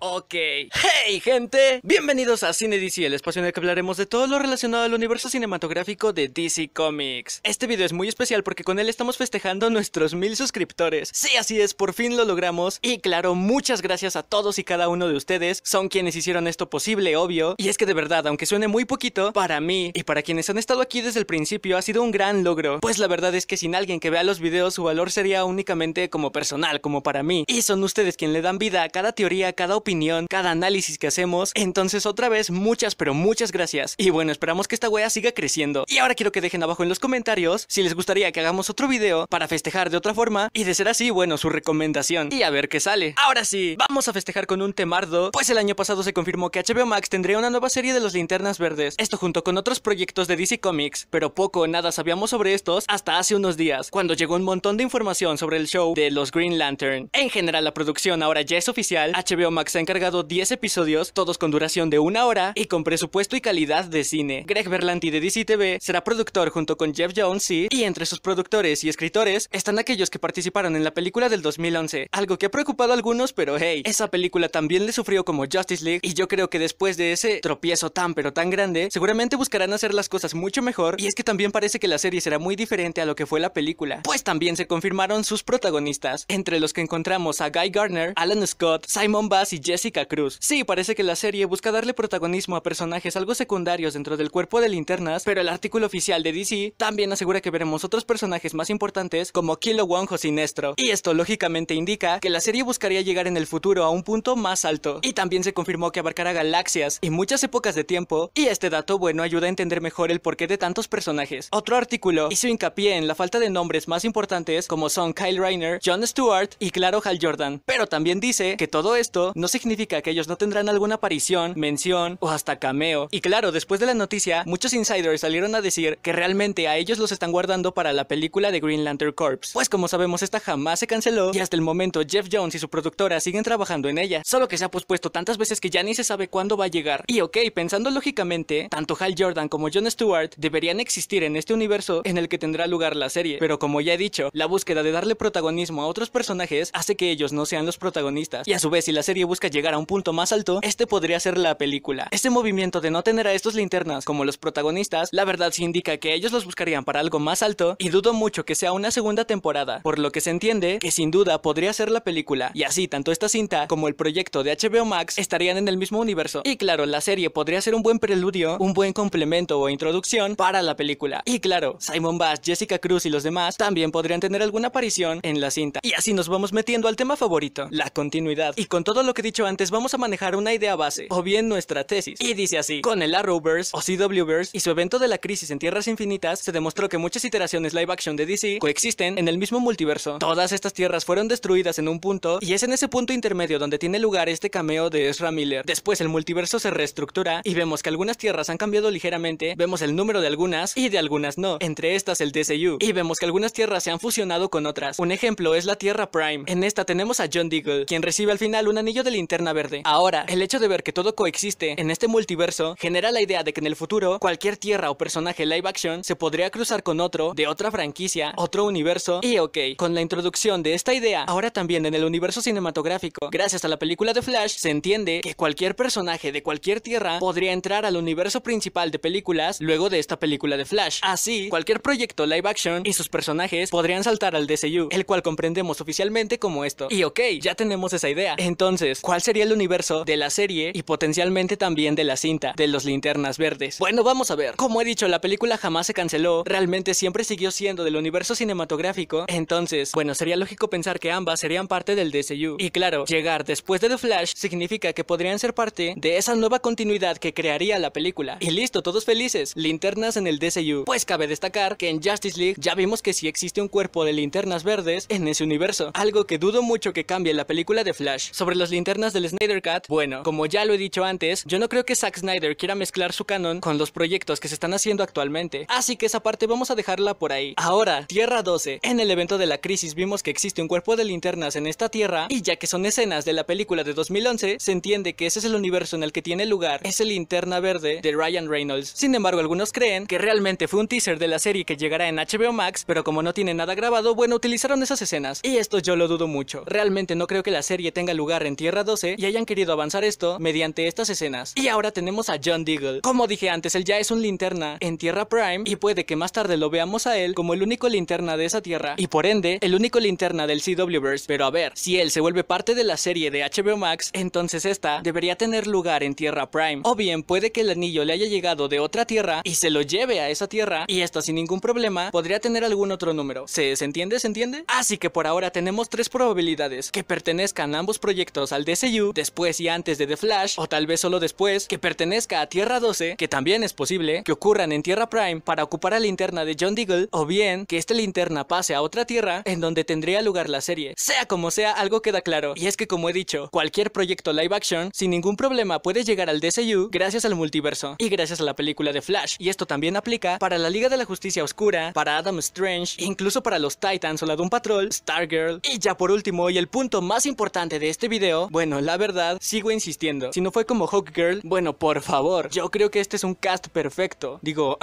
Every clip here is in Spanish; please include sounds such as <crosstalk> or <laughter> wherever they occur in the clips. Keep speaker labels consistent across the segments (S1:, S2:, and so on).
S1: Ok. ¡Hey, gente! Bienvenidos a Cine DC, el espacio en el que hablaremos de todo lo relacionado al universo cinematográfico de DC Comics. Este video es muy especial porque con él estamos festejando <laughs> nuestros mil suscriptores. Sí, así es, por fin lo logramos. Y claro, muchas gracias a todos y cada uno de ustedes. Son quienes hicieron esto posible, obvio. Y es que de verdad, aunque suene muy poquito, para mí y para quienes han estado aquí desde el principio ha sido un gran logro. Pues la verdad es que sin alguien que vea los videos, su valor sería únicamente como personal, como para mí. Y son ustedes quienes le dan vida a cada teoría, a cada opinión cada análisis que hacemos. Entonces, otra vez, muchas, pero muchas gracias. Y bueno, esperamos que esta wea siga creciendo. Y ahora quiero que dejen abajo en los comentarios si les gustaría que hagamos otro video para festejar de otra forma. Y de ser así, bueno, su recomendación. Y a ver qué sale. Ahora sí, vamos a festejar con un temardo, pues el año pasado se confirmó que HBO Max tendría una nueva serie de los Linternas Verdes. Esto junto con otros proyectos de DC Comics, pero poco o nada sabíamos sobre estos hasta hace unos días, cuando llegó un montón de información sobre el show de los Green Lantern. En general, la producción ahora ya es oficial. HBO Max encargado 10 episodios, todos con duración de una hora y con presupuesto y calidad de cine. Greg Berlanti de DCTV será productor junto con Jeff Jones y entre sus productores y escritores están aquellos que participaron en la película del 2011, algo que ha preocupado a algunos, pero hey, esa película también le sufrió como Justice League y yo creo que después de ese tropiezo tan pero tan grande, seguramente buscarán hacer las cosas mucho mejor y es que también parece que la serie será muy diferente a lo que fue la película, pues también se confirmaron sus protagonistas, entre los que encontramos a Guy Gardner, Alan Scott, Simon Bass y Jessica Cruz. Sí, parece que la serie busca darle protagonismo a personajes algo secundarios dentro del cuerpo de linternas, pero el artículo oficial de DC también asegura que veremos otros personajes más importantes como Kilo Wong Sinestro. Y esto lógicamente indica que la serie buscaría llegar en el futuro a un punto más alto. Y también se confirmó que abarcará galaxias y muchas épocas de tiempo, y este dato bueno ayuda a entender mejor el porqué de tantos personajes. Otro artículo hizo hincapié en la falta de nombres más importantes como son Kyle Reiner, John Stewart y claro Hal Jordan. Pero también dice que todo esto no se significa que ellos no tendrán alguna aparición, mención o hasta cameo. Y claro, después de la noticia, muchos insiders salieron a decir que realmente a ellos los están guardando para la película de Green Lantern Corps. Pues como sabemos, esta jamás se canceló y hasta el momento Jeff Jones y su productora siguen trabajando en ella, solo que se ha pospuesto tantas veces que ya ni se sabe cuándo va a llegar. Y ok, pensando lógicamente, tanto Hal Jordan como Jon Stewart deberían existir en este universo en el que tendrá lugar la serie, pero como ya he dicho, la búsqueda de darle protagonismo a otros personajes hace que ellos no sean los protagonistas. Y a su vez, si la serie busca llegar a un punto más alto, este podría ser la película. Este movimiento de no tener a estos linternas como los protagonistas, la verdad sí indica que ellos los buscarían para algo más alto y dudo mucho que sea una segunda temporada, por lo que se entiende que sin duda podría ser la película. Y así, tanto esta cinta como el proyecto de HBO Max estarían en el mismo universo. Y claro, la serie podría ser un buen preludio, un buen complemento o introducción para la película. Y claro, Simon Bass, Jessica Cruz y los demás también podrían tener alguna aparición en la cinta. Y así nos vamos metiendo al tema favorito, la continuidad. Y con todo lo que he dicho antes, vamos a manejar una idea base, o bien nuestra tesis. Y dice así, con el Arrowverse o CWverse y su evento de la crisis en Tierras Infinitas, se demostró que muchas iteraciones live action de DC coexisten en el mismo multiverso. Todas estas tierras fueron destruidas en un punto, y es en ese punto intermedio donde tiene lugar este cameo de Ezra Miller. Después el multiverso se reestructura y vemos que algunas tierras han cambiado ligeramente, vemos el número de algunas y de algunas no, entre estas el DCU, y vemos que algunas tierras se han fusionado con otras. Un ejemplo es la Tierra Prime. En esta tenemos a John Deagle, quien recibe al final un anillo del Verde. Ahora, el hecho de ver que todo coexiste en este multiverso genera la idea de que en el futuro cualquier tierra o personaje live action se podría cruzar con otro de otra franquicia, otro universo y ok, con la introducción de esta idea, ahora también en el universo cinematográfico, gracias a la película de Flash, se entiende que cualquier personaje de cualquier tierra podría entrar al universo principal de películas luego de esta película de Flash. Así, cualquier proyecto live action y sus personajes podrían saltar al DCU, el cual comprendemos oficialmente como esto. Y ok, ya tenemos esa idea. Entonces, cuál sería el universo de la serie y potencialmente también de la cinta de los linternas verdes. Bueno, vamos a ver. Como he dicho, la película jamás se canceló, realmente siempre siguió siendo del universo cinematográfico, entonces, bueno, sería lógico pensar que ambas serían parte del DCU. Y claro, llegar después de The Flash significa que podrían ser parte de esa nueva continuidad que crearía la película. Y listo, todos felices, linternas en el DCU. Pues cabe destacar que en Justice League ya vimos que sí existe un cuerpo de linternas verdes en ese universo, algo que dudo mucho que cambie la película de Flash. Sobre los linternas del Snyder Cut? bueno, como ya lo he dicho antes, yo no creo que Zack Snyder quiera mezclar su canon con los proyectos que se están haciendo actualmente, así que esa parte vamos a dejarla por ahí. Ahora, Tierra 12. En el evento de la crisis vimos que existe un cuerpo de linternas en esta tierra y ya que son escenas de la película de 2011, se entiende que ese es el universo en el que tiene lugar es el linterna verde de Ryan Reynolds. Sin embargo, algunos creen que realmente fue un teaser de la serie que llegará en HBO Max, pero como no tiene nada grabado, bueno, utilizaron esas escenas. Y esto yo lo dudo mucho. Realmente no creo que la serie tenga lugar en Tierra y hayan querido avanzar esto mediante estas escenas. Y ahora tenemos a John Deagle. Como dije antes, él ya es un linterna en Tierra Prime y puede que más tarde lo veamos a él como el único linterna de esa tierra y por ende el único linterna del CWverse. Pero a ver, si él se vuelve parte de la serie de HBO Max, entonces esta debería tener lugar en Tierra Prime. O bien puede que el anillo le haya llegado de otra tierra y se lo lleve a esa tierra y esta sin ningún problema podría tener algún otro número. ¿Se, ¿se entiende? ¿Se entiende? Así que por ahora tenemos tres probabilidades que pertenezcan ambos proyectos al DC después y antes de The Flash, o tal vez solo después, que pertenezca a Tierra 12, que también es posible que ocurran en Tierra Prime para ocupar la linterna de John Deagle, o bien que esta linterna pase a otra Tierra en donde tendría lugar la serie. Sea como sea, algo queda claro, y es que como he dicho, cualquier proyecto live action sin ningún problema puede llegar al DCU gracias al multiverso y gracias a la película de Flash, y esto también aplica para la Liga de la Justicia Oscura, para Adam Strange, incluso para los Titans o la Doom Patrol, Stargirl, y ya por último, y el punto más importante de este video, bueno, bueno, la verdad, sigo insistiendo. Si no fue como Hawk Girl, bueno, por favor, yo creo que este es un cast perfecto. Digo,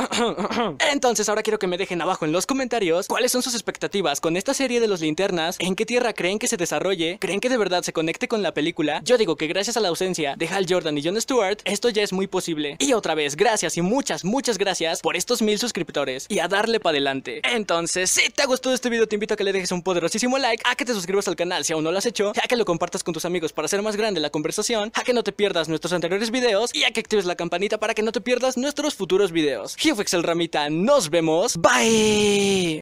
S1: <clears throat> entonces ahora quiero que me dejen abajo en los comentarios cuáles son sus expectativas con esta serie de los linternas, en qué tierra creen que se desarrolle, creen que de verdad se conecte con la película. Yo digo que gracias a la ausencia de Hal Jordan y John Stewart, esto ya es muy posible. Y otra vez, gracias y muchas, muchas gracias por estos mil suscriptores y a darle para adelante. Entonces, si te ha gustado este video, te invito a que le dejes un poderosísimo like, a que te suscribas al canal si aún no lo has hecho, a que lo compartas con tus amigos para hacer más grande la conversación, a que no te pierdas nuestros anteriores videos y a que actives la campanita para que no te pierdas nuestros futuros videos. Yo Ramita, nos vemos. Bye.